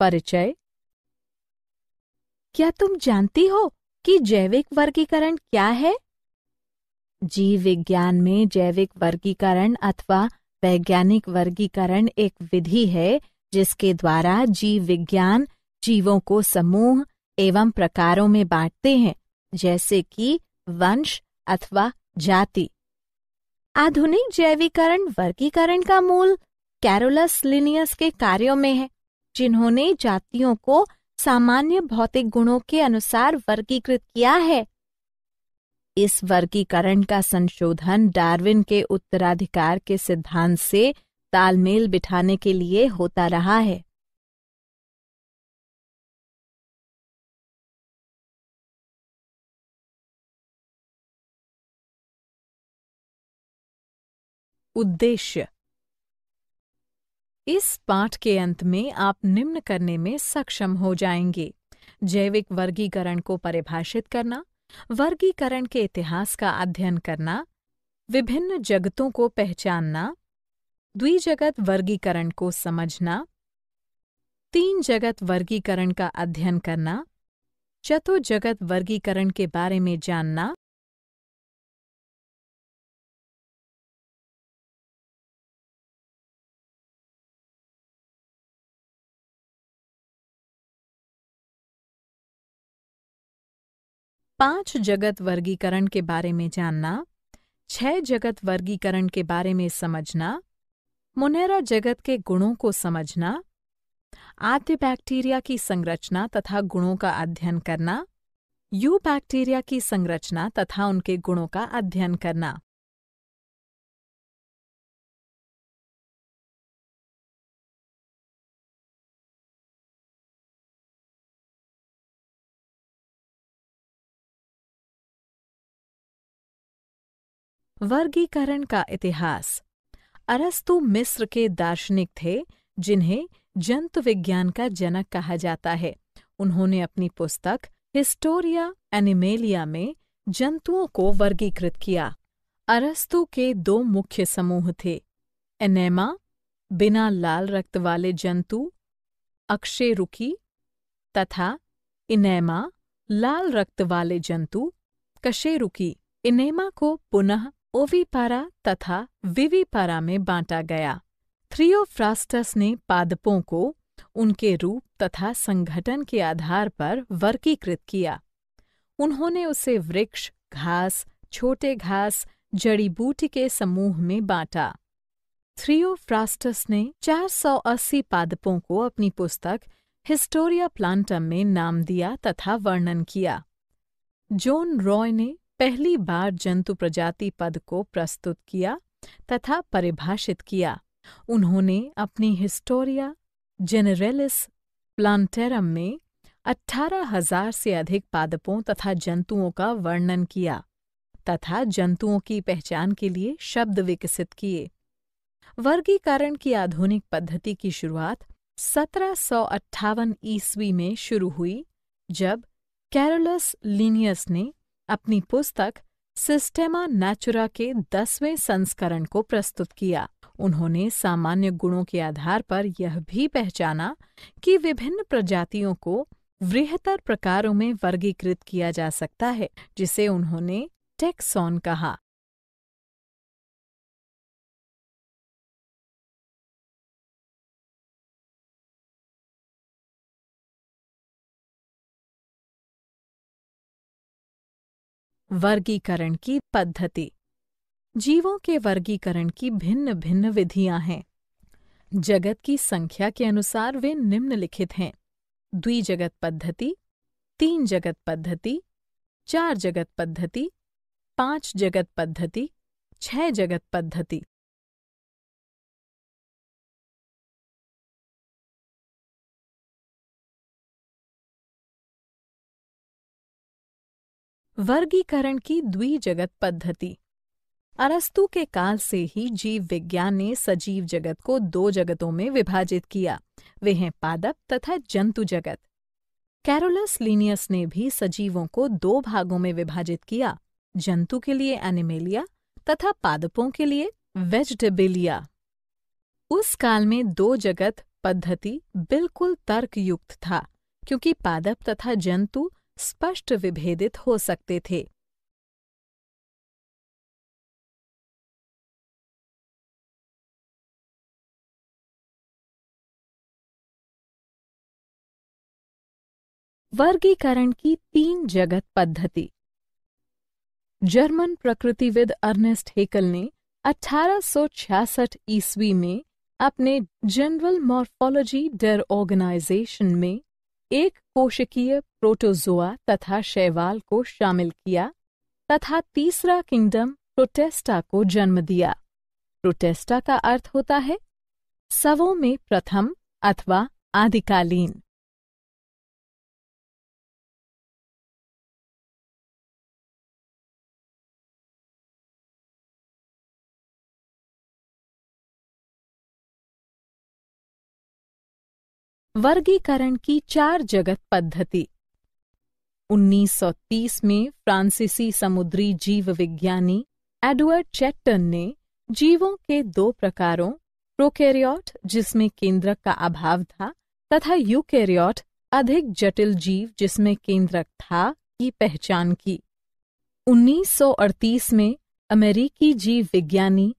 परिचय क्या तुम जानती हो कि जैविक वर्गीकरण क्या है जीव विज्ञान में जैविक वर्गीकरण अथवा वैज्ञानिक वर्गीकरण एक विधि है जिसके द्वारा जीव विज्ञान जीवों को समूह एवं प्रकारों में बांटते हैं जैसे कि वंश अथवा जाति आधुनिक जैवीकरण वर्गीकरण का मूल कैरोलस लिनियस के कार्यों में है जिन्होंने जातियों को सामान्य भौतिक गुणों के अनुसार वर्गीकृत किया है इस वर्गीकरण का संशोधन डार्विन के उत्तराधिकार के सिद्धांत से तालमेल बिठाने के लिए होता रहा है उद्देश्य इस पाठ के अंत में आप निम्न करने में सक्षम हो जाएंगे जैविक वर्गीकरण को परिभाषित करना वर्गीकरण के इतिहास का अध्ययन करना विभिन्न जगतों को पहचानना द्विजगत वर्गीकरण को समझना तीन जगत वर्गीकरण का अध्ययन करना चतुर्जगत वर्गीकरण के बारे में जानना पांच जगत वर्गीकरण के बारे में जानना छह जगत वर्गीकरण के बारे में समझना मुनेरा जगत के गुणों को समझना आद्य बैक्टीरिया की संरचना तथा गुणों का अध्ययन करना यू बैक्टीरिया की संरचना तथा उनके गुणों का अध्ययन करना वर्गीकरण का इतिहास अरस्तु मिस्र के दार्शनिक थे जिन्हें जंतु विज्ञान का जनक कहा जाता है उन्होंने अपनी पुस्तक हिस्टोरिया एनिमेलिया में जंतुओं को वर्गीकृत किया अरस्तु के दो मुख्य समूह थे एनेमा बिना लाल रक्त वाले जंतु अक्षेरुकी तथा इनेमा लाल रक्त वाले जंतु कशेरुकी इनेमा को पुनः ओविपारा तथा विविपारा में बांटा गया थ्रियोफ्रास्टस ने पादपों को उनके रूप तथा संगठन के आधार पर वर्गीकृत किया उन्होंने उसे वृक्ष घास छोटे घास जड़ी बूटी के समूह में बांटा थ्रियोफ्रास्टस ने 480 पादपों को अपनी पुस्तक हिस्टोरिया प्लांटम में नाम दिया तथा वर्णन किया जॉन रॉय ने पहली बार जंतु प्रजाति पद को प्रस्तुत किया तथा परिभाषित किया उन्होंने अपनी हिस्टोरिया जेनरेलिस प्लांटेरम में अठारह हजार से अधिक पादपों तथा जंतुओं का वर्णन किया तथा जंतुओं की पहचान के लिए शब्द विकसित किए वर्गीकरण की आधुनिक पद्धति की शुरुआत सत्रह सौ ईस्वी में शुरू हुई जब कैरोलस लीनियस ने अपनी पुस्तक सिस्टेमा नेचुरा के दसवें संस्करण को प्रस्तुत किया उन्होंने सामान्य गुणों के आधार पर यह भी पहचाना कि विभिन्न प्रजातियों को वृहतर प्रकारों में वर्गीकृत किया जा सकता है जिसे उन्होंने टेक्सॉन कहा वर्गीकरण की पद्धति जीवों के वर्गीकरण की भिन्न भिन्न विधियां हैं जगत की संख्या के अनुसार वे निम्नलिखित हैं द्विजगत पद्धति तीन जगत पद्धति चार जगत पद्धति पांच जगत पद्धति छह जगत पद्धति वर्गीकरण की द्विजगत पद्धति अरस्तु के काल से ही जीव विज्ञान ने सजीव जगत को दो जगतों में विभाजित किया वे हैं पादप तथा जंतु जगत कैरोलस लीनियस ने भी सजीवों को दो भागों में विभाजित किया जंतु के लिए एनिमेलिया तथा पादपों के लिए वेजिटेबिलिया उस काल में दो जगत पद्धति बिल्कुल तर्कयुक्त था क्योंकि पादप तथा जंतु स्पष्ट विभेदित हो सकते थे वर्गीकरण की तीन जगत पद्धति जर्मन प्रकृतिविद अर्नेस्ट हेकल ने 1866 ईस्वी में अपने जनरल मॉर्फोलॉजी डर ऑर्गेनाइजेशन में एक कोशिकीय प्रोटोजोआ तथा शैवाल को शामिल किया तथा तीसरा किंगडम प्रोटेस्टा को जन्म दिया प्रोटेस्टा का अर्थ होता है सवों में प्रथम अथवा आदिकालीन वर्गीकरण की चार जगत पद्धति 1930 में फ्रांसीसी समुद्री जीव विज्ञानी एडवर्ड चेट्टन ने जीवों के दो प्रकारों प्रोकैरियोट जिसमें केंद्रक का अभाव था तथा यूकैरियोट अधिक जटिल जीव जिसमें केंद्रक था की पहचान की 1938 में अमेरिकी जीव विज्ञानी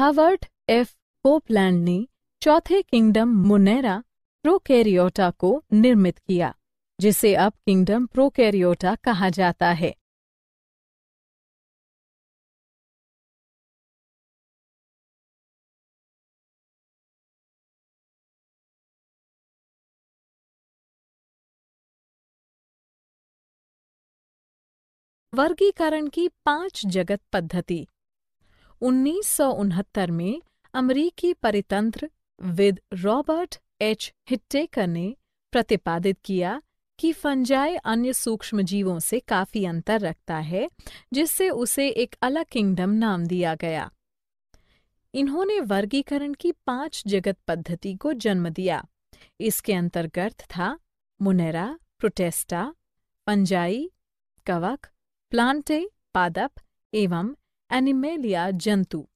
हावर्ड एफ कोपलैंड ने चौथे किंगडम मुनेरा प्रोकैरियोटा को निर्मित किया जिसे अब किंगडम प्रोकैरियोटा कहा जाता है वर्गीकरण की पांच जगत पद्धति उन्नीस में अमरीकी परितंत्र विद रॉबर्ट एच हिट्टेकर ने प्रतिपादित किया कि फंजाई अन्य जीवों से काफी अंतर रखता है जिससे उसे एक अलग किंगडम नाम दिया गया इन्होंने वर्गीकरण की पांच जगत पद्धति को जन्म दिया इसके अंतर्गत था मुनेरा प्रोटेस्टा पंजाई कवक प्लांटे पादप एवं एनिमेलिया जंतु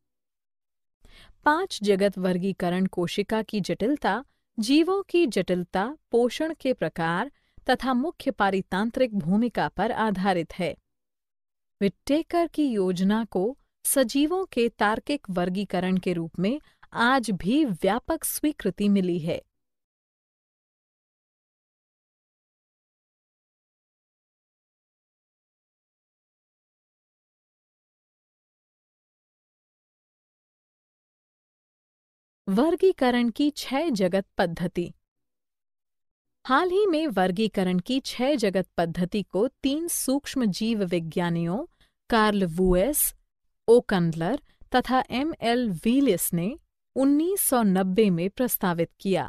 पांच जगत वर्गीकरण कोशिका की जटिलता जीवों की जटिलता पोषण के प्रकार तथा मुख्य पारितांत्रिक भूमिका पर आधारित है विट्टेकर की योजना को सजीवों के तार्किक वर्गीकरण के रूप में आज भी व्यापक स्वीकृति मिली है वर्गीकरण की छह जगत पद्धति हाल ही में वर्गीकरण की छह जगत पद्धति को तीन सूक्ष्म जीव विज्ञानियों कार्ल वुएस ओकंडलर तथा एम एल वीलिस ने 1990 में प्रस्तावित किया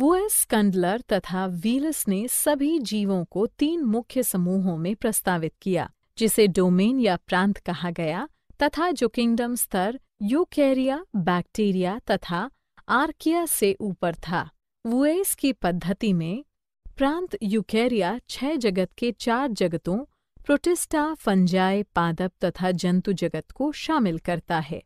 वुएस कंडलर तथा वीलस ने सभी जीवों को तीन मुख्य समूहों में प्रस्तावित किया जिसे डोमेन या प्रांत कहा गया तथा जो किंगडम स्तर यूकैरिया बैक्टीरिया तथा आर्किया से ऊपर था वुएस की पद्धति में प्रांत यूकैरिया छह जगत के चार जगतों प्रोटिस्टा फंजाय पादप तथा जंतु जगत को शामिल करता है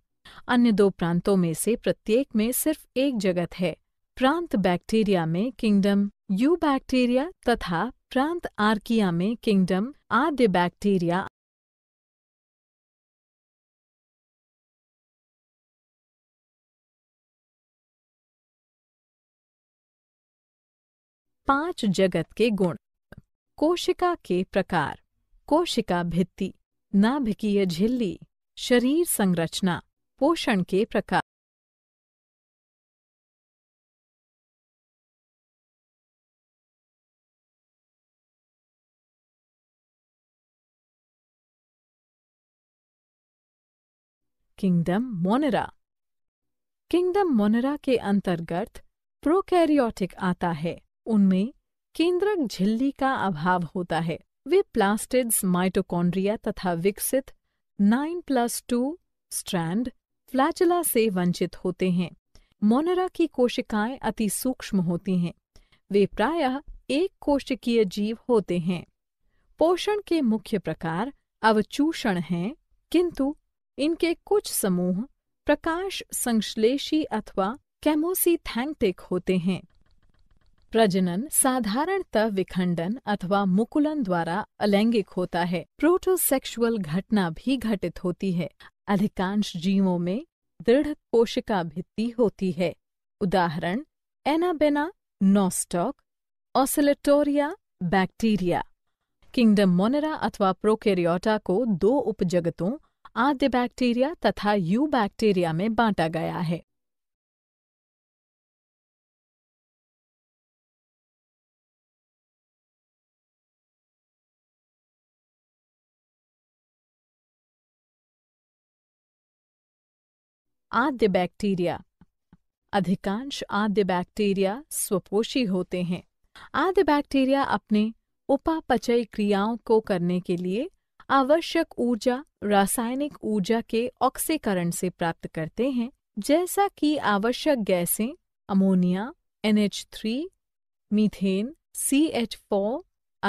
अन्य दो प्रांतों में से प्रत्येक में सिर्फ एक जगत है प्रांत बैक्टीरिया में किंगडम यू बैक्टीरिया तथा प्रांत आर्किया में किंगडम आद्य बैक्टीरिया पांच जगत के गुण कोशिका के प्रकार कोशिका भित्ति नाभिकीय झिल्ली शरीर संरचना पोषण के प्रकार किंगडम मोनरा किंगडम मोनरा के अंतर्गत प्रोकैरियोटिक आता है उनमें केंद्रक झिल्ली का अभाव होता है वे प्लास्टिड्स माइटोकॉन्ड्रिया तथा विकसित nine plus two strand flagella से वंचित होते हैं मोनरा की कोशिकाएं अति सूक्ष्म होती हैं वे प्रायः एक कोशिकीय जीव होते हैं पोषण के मुख्य प्रकार अवचूषण हैं किंतु इनके कुछ समूह प्रकाश संश्लेषी अथवा कैमोसीथैंक्टिक होते हैं प्रजनन साधारणतः विखंडन अथवा मुकुलन द्वारा अलैंगिक होता है प्रोटोसेक्सुअल घटना भी घटित होती है अधिकांश जीवों में दृढ़ कोशिका भित्ति होती है उदाहरण Anabaena Nostoc Oscillatoria bacteria kingdom Monera अथवा प्रोकेरियोटा को दो उपजगतों आद्य बैक्टीरिया तथा यू बैक्टीरिया में बांटा गया है आद्य बैक्टीरिया अधिकांश आद्य बैक्टीरिया स्वपोषी होते हैं आद्य बैक्टीरिया अपने उपापचय क्रियाओं को करने के लिए आवश्यक ऊर्जा रासायनिक ऊर्जा के ऑक्सीकरण से प्राप्त करते हैं जैसा कि आवश्यक गैसें अमोनिया NH3, मीथेन CH4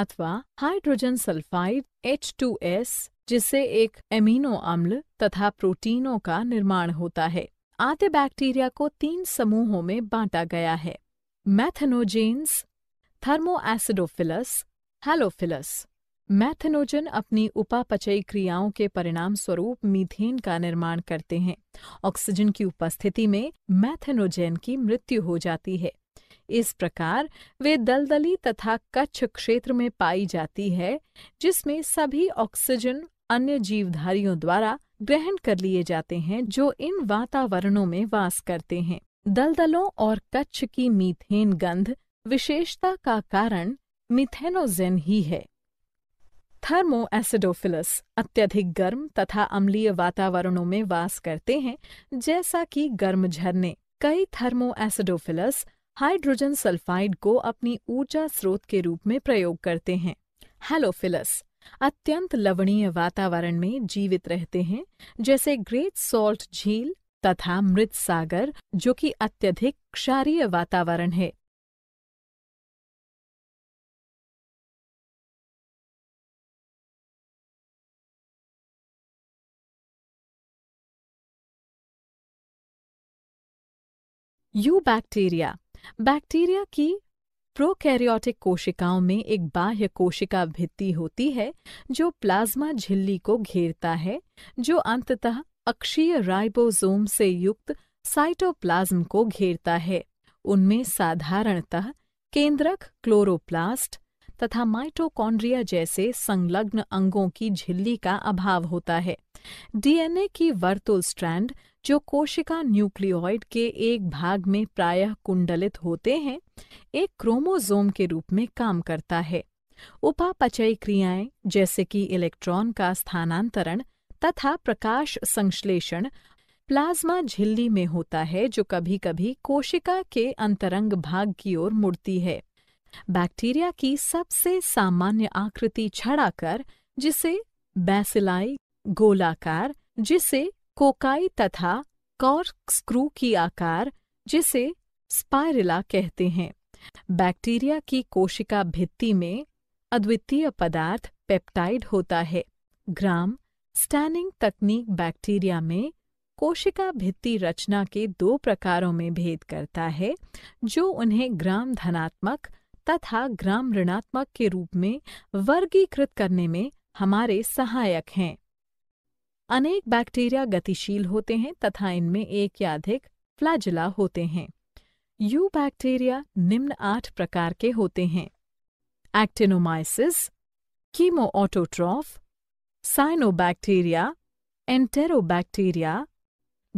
अथवा हाइड्रोजन सल्फाइड H2S जिससे एक एमिनो अम्ल तथा प्रोटीनों का निर्माण होता है आते बैक्टीरिया को तीन समूहों में बांटा गया है मैथनोजेन्स थर्मोएसिडोफिलस हेलोफिलस मैथेनोजन अपनी उपापचयी क्रियाओं के परिणाम स्वरूप मीथेन का निर्माण करते हैं ऑक्सीजन की उपस्थिति में मैथेनोजेन की मृत्यु हो जाती है इस प्रकार वे दलदली तथा कच्छ क्षेत्र में पाई जाती है जिसमें सभी ऑक्सीजन अन्य जीवधारियों द्वारा ग्रहण कर लिए जाते हैं जो इन वातावरणों में वास करते हैं दलदलों और कच्छ की मीथेन गंध विशेषता का कारण मिथेनोजेन ही है थर्मो एसिडोफिलस अत्यधिक गर्म तथा अम्लीय वातावरणों में वास करते हैं जैसा कि गर्म झरने कई थर्मो एसिडोफिलस हाइड्रोजन सल्फाइड को अपनी ऊर्जा स्रोत के रूप में प्रयोग करते हैं हेलोफिलस अत्यंत लवणीय वातावरण में जीवित रहते हैं जैसे ग्रेट सॉल्ट झील तथा मृत सागर जो कि अत्यधिक क्षारीय वातावरण है यू बैक्टीरिया बैक्टीरिया की प्रोकैरियोटिक कोशिकाओं में एक बाह्य कोशिका भित्ति होती है जो प्लाज्मा झिल्ली को घेरता है जो अंततः अक्षीय राइबोसोम से युक्त साइटोप्लाज्म को घेरता है उनमें साधारणतः केंद्रक क्लोरोप्लास्ट तथा माइटोकॉन्ड्रिया जैसे संलग्न अंगों की झिल्ली का अभाव होता है डीएनए की वर्तुल स्ट्रैंड जो कोशिका न्यूक्लियोइड के एक भाग में प्रायः कुंडलित होते हैं एक क्रोमोजोम के रूप में काम करता है उपापचय क्रियाएं जैसे कि इलेक्ट्रॉन का स्थानांतरण तथा प्रकाश संश्लेषण प्लाज्मा झिल्ली में होता है जो कभी कभी कोशिका के अंतरंग भाग की ओर मुड़ती है बैक्टीरिया की सबसे सामान्य आकृति छड़ाकर जिसे बैसिलाई गोलाकार जिसे कोकाई तथा कॉर्क स्क्रू की आकार जिसे स्पायरिला कहते हैं बैक्टीरिया की कोशिका भित्ति में अद्वितीय पदार्थ पेप्टाइड होता है ग्राम स्टैनिंग तकनीक बैक्टीरिया में कोशिका भित्ति रचना के दो प्रकारों में भेद करता है जो उन्हें ग्राम धनात्मक तथा ग्राम ऋणात्मक के रूप में वर्गीकृत करने में हमारे सहायक हैं अनेक बैक्टीरिया गतिशील होते हैं तथा इनमें एक या अधिक फ्लैजिला होते हैं यू बैक्टीरिया निम्न आठ प्रकार के होते हैं एक्टिनोमाइसिस कीमोऑटोट्रॉफ साइनोबैक्टीरिया एंटेरोबैक्टीरिया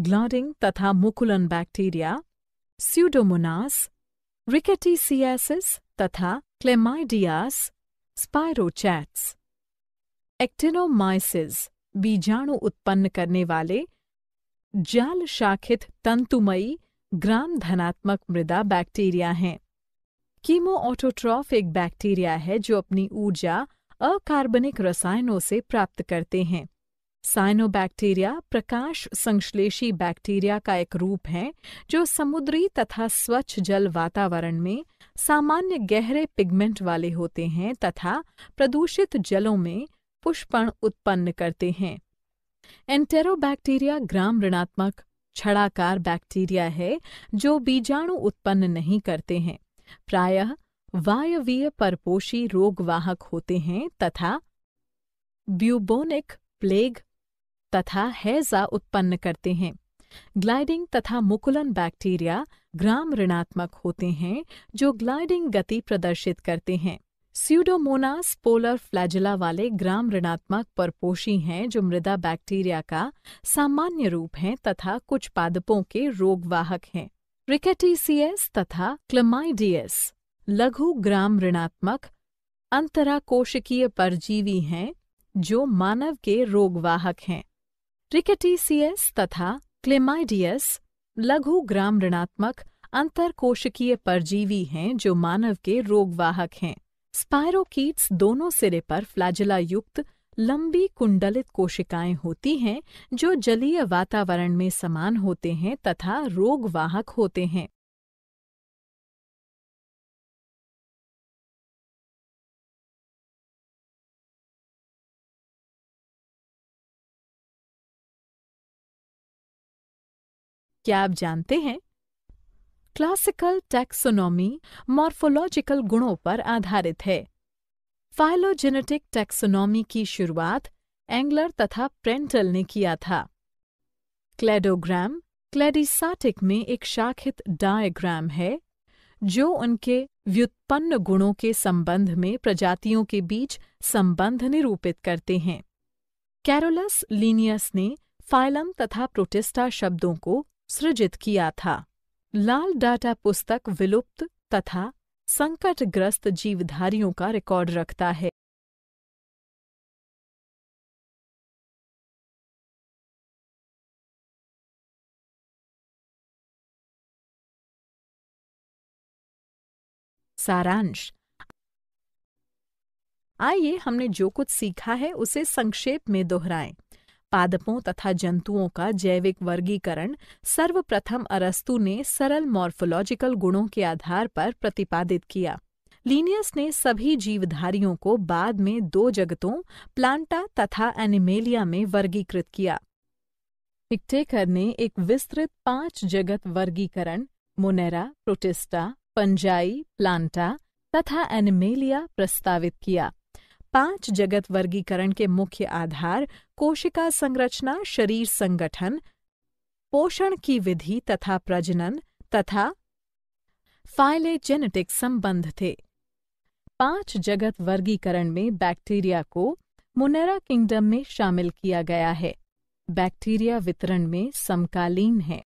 ग्लॉडिंग तथा मुकुलन बैक्टीरिया स्यूडोमोनास रिकेटीसियासिस तथा क्लेमाइडियास स्पायरोचैट्स एक्टिनोमाइसिस बीजाणु उत्पन्न करने वाले जाल शाखित तंतुमयी ग्राम धनात्मक मृदा बैक्टीरिया हैं कीमोऑटोट्रॉफ एक बैक्टीरिया है जो अपनी ऊर्जा अकार्बनिक रसायनों से प्राप्त करते हैं साइनोबैक्टीरिया प्रकाश संश्लेषी बैक्टीरिया का एक रूप है जो समुद्री तथा स्वच्छ जल वातावरण में सामान्य गहरे पिगमेंट वाले होते हैं तथा प्रदूषित जलों में पुष्पण उत्पन्न करते हैं एंटेरोबैक्टीरिया ग्राम ऋणात्मक छड़ाकार बैक्टीरिया है जो बीजाणु उत्पन्न नहीं करते हैं प्रायः वायवीय परपोषी रोगवाहक होते हैं तथा ब्यूबोनिक प्लेग तथा हैजा उत्पन्न करते हैं ग्लाइडिंग तथा मुकुलन बैक्टीरिया ग्राम ऋणात्मक होते हैं जो ग्लाइडिंग गति प्रदर्शित करते हैं स्यूडोमोनास पोलर फ्लैजिला वाले ग्राम ऋणात्मक परपोषी हैं जो मृदा बैक्टीरिया का सामान्य रूप हैं तथा कुछ पादपों के रोगवाहक हैं रिकेटीसीएस तथा क्लमाइडियस लघु ग्राम ऋणात्मक अंतराकोशिकीय परजीवी हैं जो मानव के रोगवाहक हैं रिकेटीसीएस तथा क्लेमाइडियस लघु ग्राम ऋणात्मक अंतरकोशिकीय परजीवी हैं जो मानव के रोगवाहक हैं स्पायरोकीट्स दोनों सिरे पर फ्लैजिला युक्त लंबी कुंडलित कोशिकाएं होती हैं जो जलीय वातावरण में समान होते हैं तथा रोगवाहक होते हैं क्या आप जानते हैं क्लासिकल टैक्सोनॉमी मॉर्फोलॉजिकल गुणों पर आधारित है फाइलोजेनेटिक टैक्सोनॉमी की शुरुआत एंग्लर तथा प्रेंटल ने किया था क्लेडोग्राम क्लेडिसाटिक में एक शाखित डायग्राम है जो उनके व्युत्पन्न गुणों के संबंध में प्रजातियों के बीच संबंध निरूपित करते हैं कैरोलस लीनियस ने फाइलम तथा प्रोटेस्टा शब्दों को सृजित किया था लाल डाटा पुस्तक विलुप्त तथा संकटग्रस्त जीवधारियों का रिकॉर्ड रखता है सारांश आइए हमने जो कुछ सीखा है उसे संक्षेप में दोहराएं पादपों तथा जंतुओं का जैविक वर्गीकरण सर्वप्रथम अरस्तु ने सरल मॉर्फोलॉजिकल गुणों के आधार पर प्रतिपादित किया लीनियस ने सभी जीवधारियों को बाद में दो जगतों प्लांटा तथा एनिमेलिया में वर्गीकृत किया इक्टेकर ने एक विस्तृत पांच जगत वर्गीकरण मोनेरा प्रोटिस्टा पंजाई प्लांटा तथा एनिमेलिया प्रस्तावित किया पांच जगत वर्गीकरण के मुख्य आधार कोशिका संरचना शरीर संगठन पोषण की विधि तथा प्रजनन तथा फाइलेजेनेटिक संबंध थे पांच जगत वर्गीकरण में बैक्टीरिया को मुनेरा किंगडम में शामिल किया गया है बैक्टीरिया वितरण में समकालीन है